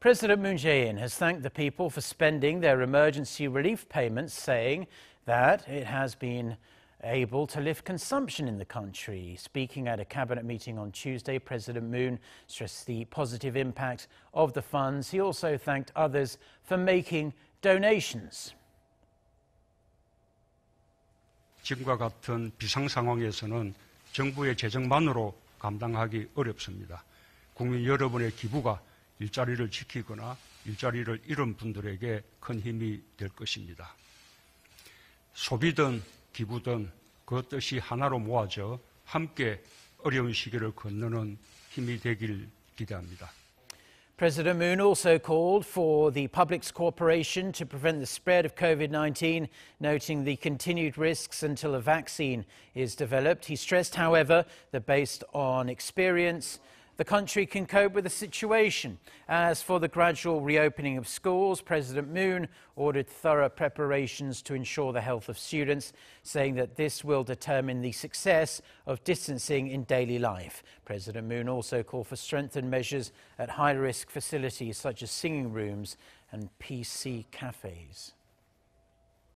President Moon Jae-in has thanked the people for spending their emergency relief payments, saying that it has been able to lift consumption in the country. Speaking at a cabinet meeting on Tuesday, President Moon stressed the positive impact of the funds. He also thanked others for making donations. 지금과 같은 비상 상황에서는 정부의 재정만으로 감당하기 어렵습니다. 국민 여러분의 기부가 일자리를 지키거나 일자리를 잃은 분들에게 큰 힘이 될 것입니다. 소비든 기부든 그 뜻이 하나로 모아져 함께 어려운 시기를 건너는 힘이 되길 기대합니다. President Moon also called for the public's cooperation to prevent the spread of COVID 19, noting the continued risks until a vaccine is developed. He stressed, however, that based on experience, the country can cope with the situation. As for the gradual reopening of schools, President Moon ordered thorough preparations to ensure the health of students, saying that this will determine the success of distancing in daily life. President Moon also called for strengthened measures at high risk facilities such as singing rooms and PC cafes.